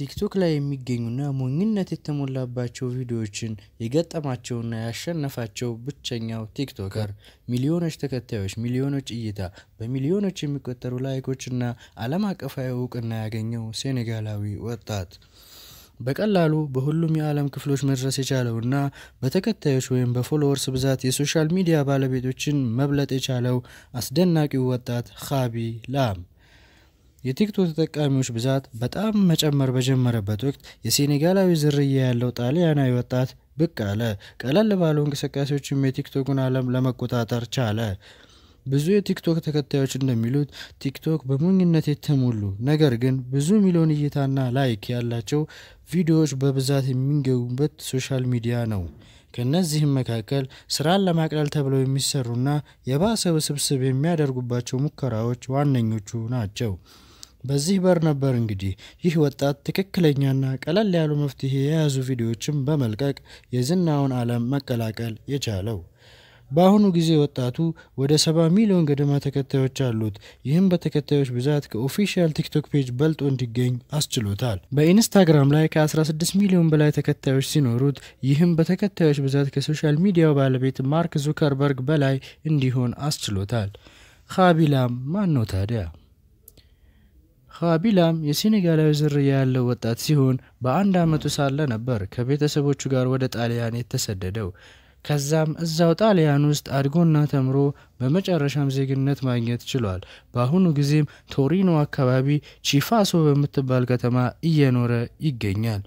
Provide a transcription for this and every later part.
ቲክቶክ ላይ የሚገኙና ሞኝነት የተሞላባቸው ቪዲዮዎችን የገጠማቸውና ያሸነፋቸው ብቸኛው ቲክቶከር ሚሊዮኖች ተከታዮች፣ ሚሊዮኖች እይታ፣ በሚሊዮኖች የሚቆጠሩ ላይኮችና ዓለም አቀፋዊ እውቅና ያገኘው ሴኔጋላዊ ወጣት በቀላሉ በሁሉም የዓለም ክፍሎች መድረስ የቻለውና በተከታዮች ወይም በፎሎወርስ ብዛት የሶሻል ሚዲያ ባለቤቶችን መብለጥ የቻለው አስደናቂው ወጣት ኻቢ ላም የቲክቶክ ተጠቃሚዎች ብዛት በጣም መጨመር በጀመረበት ወቅት የሴኔጋላዊ ዝርያ ያለው ጣሊያናዊ ወጣት ብቅ አለ። ቀለል ባሉ እንቅስቃሴዎችም የቲክቶክን ዓለም ለመቆጣጠር ቻለ። ብዙ የቲክቶክ ተከታዮች እንደሚሉት ቲክቶክ በሞኝነት የተሞሉ ነገር ግን ብዙ ሚሊዮን እይታና ላይክ ያላቸው ቪዲዮዎች በብዛት የሚገቡበት ሶሻል ሚዲያ ነው። ከእነዚህም መካከል ስራን ለማቅለል ተብለው የሚሰሩና የባሰ ውስብስብ የሚያደርጉባቸው ሙከራዎች ዋነኞቹ ናቸው። በዚህ በር ነበር እንግዲህ ይህ ወጣት ትክክለኛና ቀለል ያሉ መፍትሄ የያዙ ቪዲዮዎችን በመልቀቅ የዝናውን ዓለም መቀላቀል የቻለው። በአሁኑ ጊዜ ወጣቱ ወደ ሰባ ሚሊዮን ገደማ ተከታዮች አሉት። ይህም በተከታዮች ብዛት ከኦፊሻል ቲክቶክ ፔጅ በልጦ እንዲገኝ አስችሎታል። በኢንስታግራም ላይ ከ16 ሚሊዮን በላይ ተከታዮች ሲኖሩት ይህም በተከታዮች ብዛት ከሶሻል ሚዲያው ባለቤት ማርክ ዙከርበርግ በላይ እንዲሆን አስችሎታል። ካቢላም ማን ነው ታዲያ? ኻቢላም የሴኔጋላዊ ዝርያ ያለው ወጣት ሲሆን በአንድ ዓመቱ ሳለ ነበር ከቤተሰቦቹ ጋር ወደ ጣሊያን የተሰደደው። ከዛም እዛው ጣሊያን ውስጥ አድጎና ተምሮ በመጨረሻም ዜግነት ማግኘት ችሏል። በአሁኑ ጊዜም ቶሪኖ አካባቢ ቺፋሶ በምትባል ከተማ እየኖረ ይገኛል።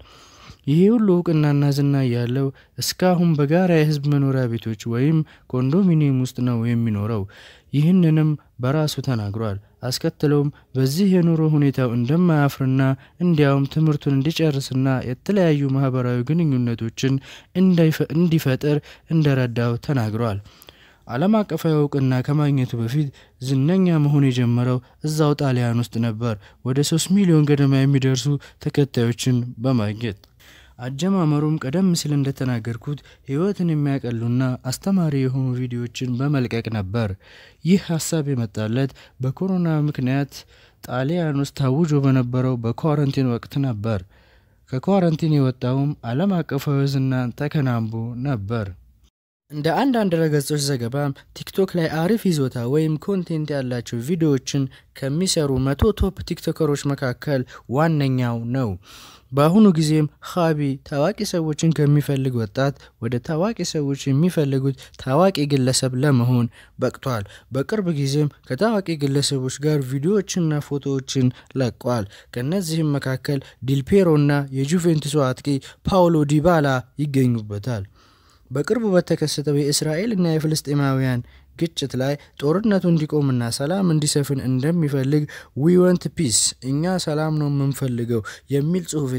ይሄ ሁሉ እውቅናና ዝና ያለው እስካሁን በጋራ የህዝብ መኖሪያ ቤቶች ወይም ኮንዶሚኒየም ውስጥ ነው የሚኖረው። ይህንንም በራሱ ተናግሯል። አስከትለውም በዚህ የኑሮ ሁኔታው እንደማያፍርና እንዲያውም ትምህርቱን እንዲጨርስና የተለያዩ ማህበራዊ ግንኙነቶችን እንዲፈጥር እንደረዳው ተናግሯል። ዓለም አቀፋዊ እውቅና ከማግኘቱ በፊት ዝነኛ መሆን የጀመረው እዛው ጣሊያን ውስጥ ነበር፣ ወደ 3 ሚሊዮን ገደማ የሚደርሱ ተከታዮችን በማግኘት አጀማመሩም ቀደም ሲል እንደተናገርኩት ህይወትን የሚያቀሉና አስተማሪ የሆኑ ቪዲዮዎችን በመልቀቅ ነበር። ይህ ሀሳብ የመጣለት በኮሮና ምክንያት ጣሊያን ውስጥ ታውጆ በነበረው በኳረንቲን ወቅት ነበር። ከኳረንቲን የወጣውም ዓለም አቀፋዊ ዝናን ተከናንቦ ነበር። እንደ አንዳንድ ረገጾች ዘገባ ቲክቶክ ላይ አሪፍ ይዞታ ወይም ኮንቴንት ያላቸው ቪዲዮዎችን ከሚሰሩ መቶ ቶፕ ቲክቶከሮች መካከል ዋነኛው ነው። በአሁኑ ጊዜም ኻቢ ታዋቂ ሰዎችን ከሚፈልግ ወጣት ወደ ታዋቂ ሰዎች የሚፈልጉት ታዋቂ ግለሰብ ለመሆን በቅቷል። በቅርብ ጊዜም ከታዋቂ ግለሰቦች ጋር ቪዲዮዎችና ፎቶዎችን ለቋል። ከእነዚህም መካከል ዲልፔሮና የጁቬንቱስ አጥቂ ፓውሎ ዲባላ ይገኙበታል። بقرب بتكسته إسرائيل إن فلسطين ግጭት ላይ ጦርነቱ እንዲቆምና ሰላም እንዲሰፍን እንደሚፈልግ ዊወንት ፒስ እኛ ሰላም ነው የምንፈልገው የሚል ጽሁፍ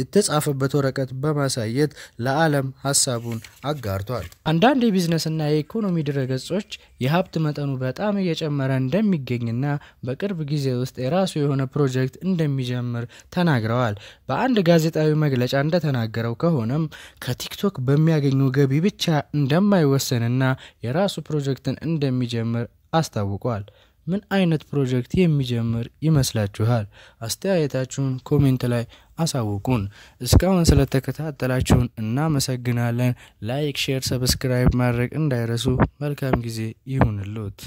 የተጻፈበት ወረቀት በማሳየት ለዓለም ሀሳቡን አጋርቷል። አንዳንድ የቢዝነስና የኢኮኖሚ ድረገጾች የሀብት መጠኑ በጣም እየጨመረ እንደሚገኝና በቅርብ ጊዜ ውስጥ የራሱ የሆነ ፕሮጀክት እንደሚጀምር ተናግረዋል። በአንድ ጋዜጣዊ መግለጫ እንደተናገረው ከሆነም ከቲክቶክ በሚያገኘው ገቢ ብቻ እንደማይወሰንና የራሱ ፕሮጀክት ፕሮጀክትን እንደሚጀምር አስታውቋል። ምን አይነት ፕሮጀክት የሚጀምር ይመስላችኋል? አስተያየታችሁን ኮሜንት ላይ አሳውቁን። እስካሁን ስለተከታተላችሁን እናመሰግናለን። ላይክ፣ ሼር፣ ሰብስክራይብ ማድረግ እንዳይረሱ። መልካም ጊዜ ይሁንልዎት።